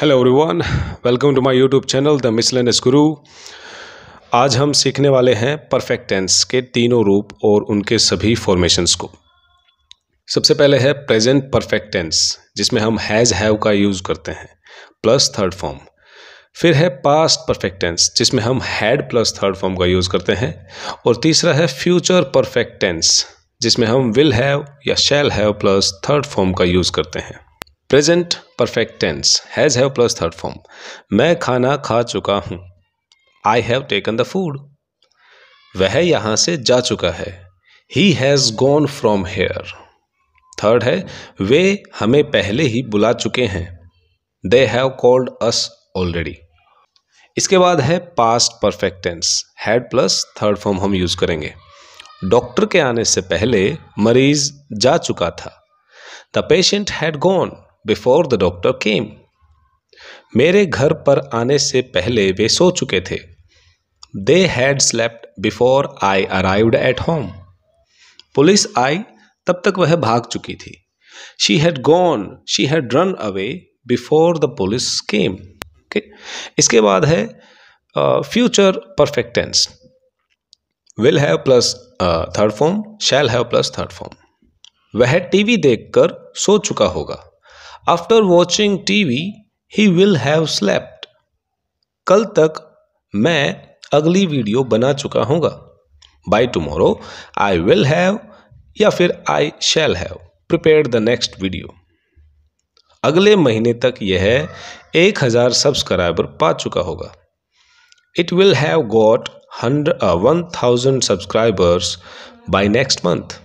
hello everyone welcome to my YouTube channel the miscellaneous Guru आज हम सीखने वाले हैं परफेक्ट टेंस के तीनों रूप और उनके सभी फॉर्मेशंस को सबसे पहले है प्रेजेंट परफेक्ट टेंस जिसमें हम हैज़ हैव का यूज़ करते हैं प्लस थर्ड फॉर्म फिर है पास्ट परफेक्ट टेंस जिसमें हम हैड प्लस थर्ड फॉर्म का यूज़ करते हैं और तीसरा है फ्यूचर परफेक्ट टेंस जिसमें हम विल हैव या shall have plus third form का यूज़ करते हैं present perfect tense has have plus third form मैं खाना खा चुका हूं I have taken the food वह यहां से जा चुका है he has gone from here third है वे हमें पहले ही बुला चुके हैं they have called us already इसके बाद है past perfect tense had plus third form हम यूज़ करेंगे डॉक्टर के आने से पहले मरीज जा चुका था the patient had gone before the doctor came मेरे घर पर आने से पहले वे सो चुके थे they had slept before I arrived at home police आई तब तक वह भाग चुकी थी she had gone she had run away before the police came इसके बाद है future perfect tense will have plus third form shall have plus third form वह टीवी देखकर सो चुका होगा after watching T V he will have slept कल तक मैं अगली वीडियो बना चुका हूँ by tomorrow I will have या फिर I shall have prepare the next video अगले महीने तक यह एक हज़ार सब्सक्राइबर पा चुका होगा it will have got hundred one thousand subscribers by next month